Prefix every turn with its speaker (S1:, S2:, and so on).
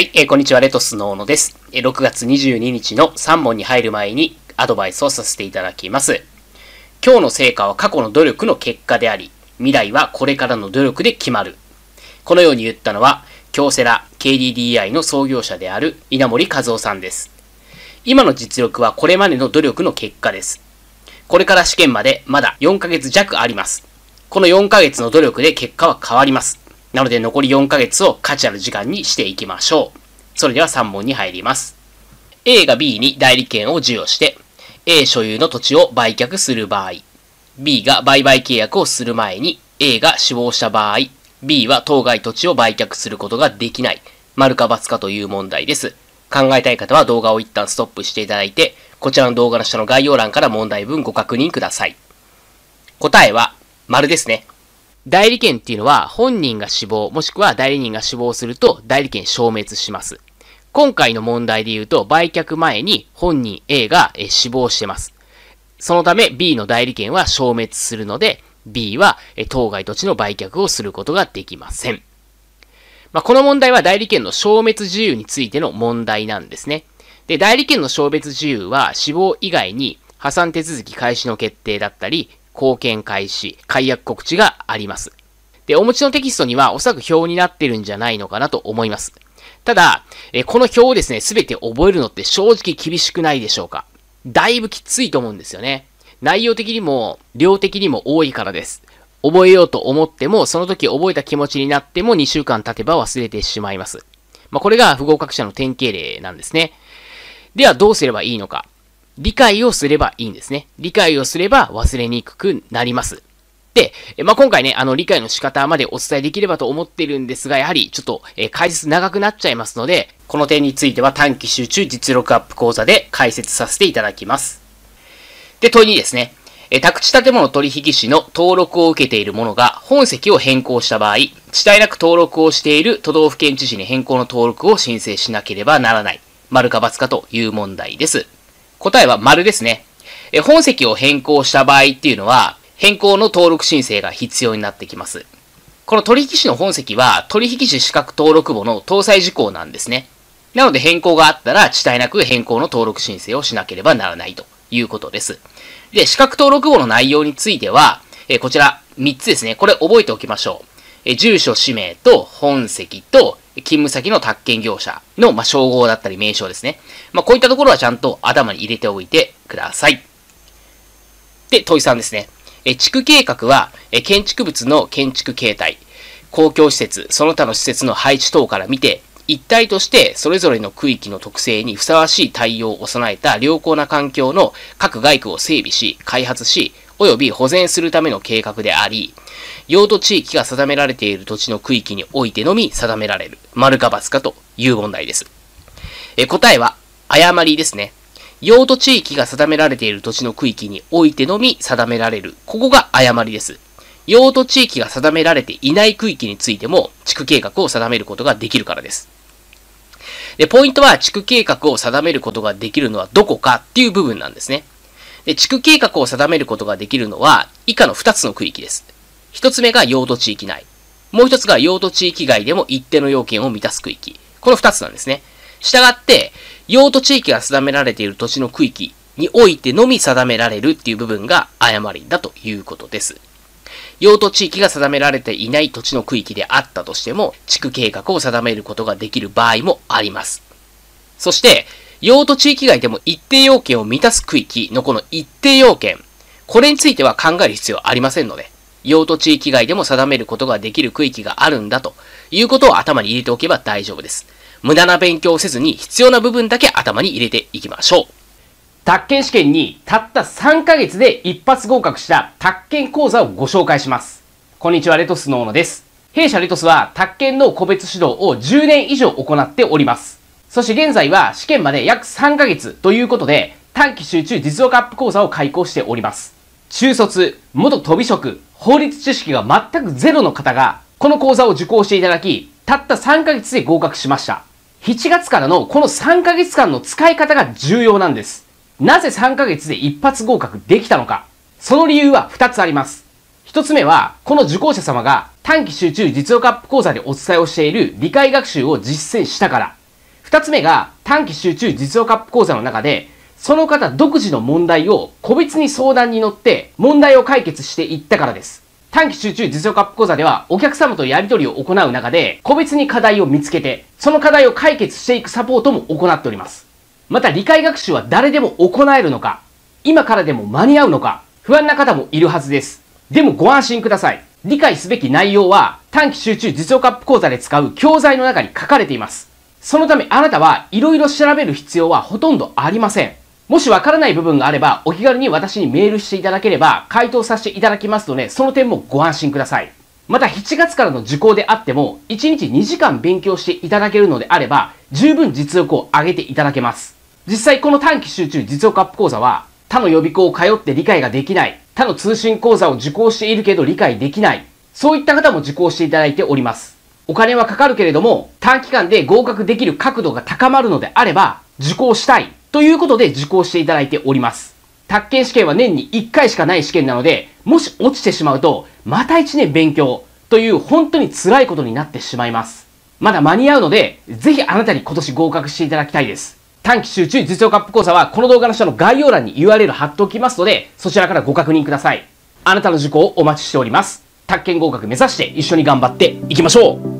S1: はい、えー、こんにちは、レトスの小野です。6月22日の3問に入る前にアドバイスをさせていただきます。今日の成果は過去の努力の結果であり、未来はこれからの努力で決まる。このように言ったのは、京セラ KDDI の創業者である稲森和夫さんです。今の実力はこれまでの努力の結果です。これから試験までまだ4ヶ月弱あります。この4ヶ月の努力で結果は変わります。なので残り4ヶ月を価値ある時間にしていきましょう。それでは3問に入ります。A が B に代理権を授与して、A 所有の土地を売却する場合、B が売買契約をする前に A が死亡した場合、B は当該土地を売却することができない、丸か×かという問題です。考えたい方は動画を一旦ストップしていただいて、こちらの動画の下の概要欄から問題文ご確認ください。答えは、丸ですね。代理権っていうのは本人が死亡、もしくは代理人が死亡すると代理権消滅します。今回の問題で言うと、売却前に本人 A が死亡してます。そのため B の代理権は消滅するので、B は当該土地の売却をすることができません。まあ、この問題は代理権の消滅自由についての問題なんですね。で、代理権の消滅自由は死亡以外に破産手続き開始の決定だったり、貢献開始、解約告知があります。で、お持ちのテキストにはおそらく表になってるんじゃないのかなと思います。ただ、えこの表をですね、すべて覚えるのって正直厳しくないでしょうかだいぶきついと思うんですよね。内容的にも、量的にも多いからです。覚えようと思っても、その時覚えた気持ちになっても2週間経てば忘れてしまいます。まあ、これが不合格者の典型例なんですね。ではどうすればいいのか。理解をすればいいんですね。理解をすれば忘れにくくなります。で、まあ、今回ね、あの、理解の仕方までお伝えできればと思っているんですが、やはりちょっと、えー、解説長くなっちゃいますので、この点については短期集中実力アップ講座で解説させていただきます。で、問いにですね、え宅地建物取引士の登録を受けている者が本籍を変更した場合、地帯なく登録をしている都道府県知事に変更の登録を申請しなければならない。丸か罰かという問題です。答えは丸ですね。え本籍を変更した場合っていうのは、変更の登録申請が必要になってきます。この取引士の本籍は、取引士資格登録簿の搭載事項なんですね。なので変更があったら、遅滞なく変更の登録申請をしなければならないということです。で、資格登録簿の内容については、えこちら3つですね。これ覚えておきましょう。え住所、氏名と本籍と勤務先の宅建業者の、まあ、称号だったり名称ですね。まあ、こういったところはちゃんと頭に入れておいてください。で、問いさんですね。え、地区計画は、え、建築物の建築形態、公共施設、その他の施設の配置等から見て、一体としてそれぞれの区域の特性にふさわしい対応を備えた良好な環境の各外区を整備し、開発し、及び保全するための計画であり、用途地域が定められている土地の区域においてのみ定められる、丸か×かという問題です。え答えは、誤りですね。用途地域が定められている土地の区域においてのみ定められる。ここが誤りです。用途地域が定められていない区域についても、地区計画を定めることができるからです。で、ポイントは地区計画を定めることができるのはどこかっていう部分なんですね。で、地区計画を定めることができるのは、以下の2つの区域です。1つ目が用途地域内。もう1つが用途地域外でも一定の要件を満たす区域。この2つなんですね。従って、用途地域が定められている土地の区域においてのみ定められるっていう部分が誤りだということです。用途地域が定められていない土地の区域であったとしても、地区計画を定めることができる場合もあります。そして、用途地域外でも一定要件を満たす区域のこの一定要件、これについては考える必要ありませんので、用途地域外でも定めることができる区域があるんだということを頭に入れておけば大丈夫です。無駄な勉強をせずに必要な部分だけ頭に入れていきましょう。宅建試験にたった3ヶ月で一発合格した宅建講座をご紹介します。こんにちは、レトスのー野です。弊社レトスは宅建の個別指導を10年以上行っております。そして現在は試験まで約3ヶ月ということで、短期集中実用アップ講座を開講しております。中卒、元飛び職、法律知識が全くゼロの方が、この講座を受講していただき、たった3ヶ月で合格しました。7月からのこの3ヶ月間の使い方が重要なんです。なぜ3ヶ月で一発合格できたのか。その理由は2つあります。1つ目は、この受講者様が短期集中実用アップ講座でお伝えをしている理解学習を実践したから。2つ目が短期集中実用カップ講座の中で、その方独自の問題を個別に相談に乗って問題を解決していったからです。短期集中実用カップ講座ではお客様とやり取りを行う中で個別に課題を見つけてその課題を解決していくサポートも行っております。また理解学習は誰でも行えるのか今からでも間に合うのか不安な方もいるはずです。でもご安心ください。理解すべき内容は短期集中実用カップ講座で使う教材の中に書かれています。そのためあなたはいろいろ調べる必要はほとんどありません。もしわからない部分があれば、お気軽に私にメールしていただければ、回答させていただきますので、その点もご安心ください。また7月からの受講であっても、1日2時間勉強していただけるのであれば、十分実力を上げていただけます。実際この短期集中実力アップ講座は、他の予備校を通って理解ができない、他の通信講座を受講しているけど理解できない、そういった方も受講していただいております。お金はかかるけれども、短期間で合格できる角度が高まるのであれば、受講したいということで受講していただいております。宅建試験は年に1回しかない試験なので、もし落ちてしまうと、また1年勉強という本当に辛いことになってしまいます。まだ間に合うので、ぜひあなたに今年合格していただきたいです。短期集中実用カップ講座は、この動画の下の概要欄に URL 貼っておきますので、そちらからご確認ください。あなたの受講をお待ちしております。宅建合格目指して一緒に頑張っていきましょう